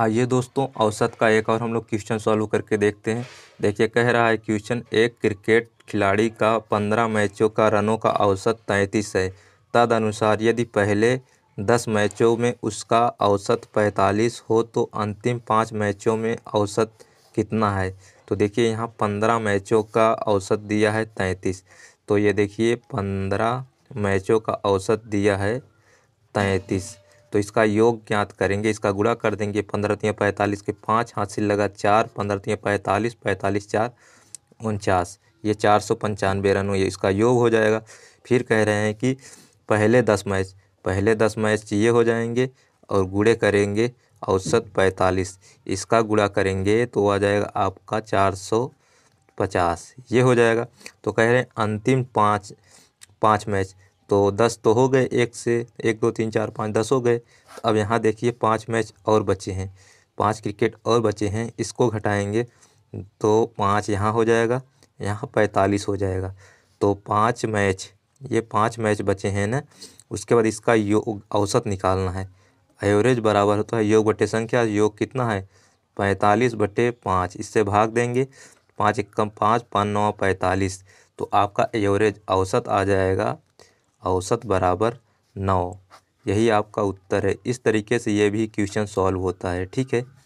आइए हाँ, दोस्तों औसत का एक और हम लोग क्वेश्चन सॉल्व करके देखते हैं देखिए कह रहा है क्वेश्चन एक क्रिकेट खिलाड़ी का पंद्रह मैचों का रनों का औसत तैंतीस है तद अनुसार यदि पहले दस मैचों में उसका औसत पैंतालीस हो तो अंतिम पाँच मैचों में औसत कितना है तो देखिए यहाँ पंद्रह मैचों का औसत दिया है तैंतीस तो ये देखिए पंद्रह मैचों का औसत दिया है तैंतीस तो इसका योग ज्ञात करेंगे इसका गुड़ा कर देंगे पंद्रह तीन पैंतालीस के पाँच हासिल लगा चार पंद्रह तीन पैंतालीस पैंतालीस चार उनचास ये चार सौ पंचानवे रन हुए इसका योग हो जाएगा फिर कह रहे हैं कि पहले दस मैच पहले दस मैच ये हो जाएंगे और गुड़े करेंगे औसत पैंतालीस इसका गुड़ा करेंगे तो आ जाएगा आपका चार सौ पचास ये हो जाएगा तो कह रहे हैं अंतिम पाँच पाँच मैच तो दस तो हो गए एक से एक दो तीन चार पाँच दस हो गए तो अब यहाँ देखिए पाँच मैच और बचे हैं पाँच क्रिकेट और बचे हैं इसको घटाएंगे तो पाँच यहाँ हो जाएगा यहाँ पैंतालीस हो जाएगा तो पाँच मैच ये पाँच मैच बचे हैं ना उसके बाद इसका योग औसत निकालना है एवरेज बराबर होता है योग बटे संख्या योग कितना है पैंतालीस बटे पाँच इससे भाग देंगे पाँच एक कम पाँच पाँच नौ पैंतालीस तो आपका एवरेज औसत आ जाएगा औसत बराबर नौ यही आपका उत्तर है इस तरीके से ये भी क्वेश्चन सॉल्व होता है ठीक है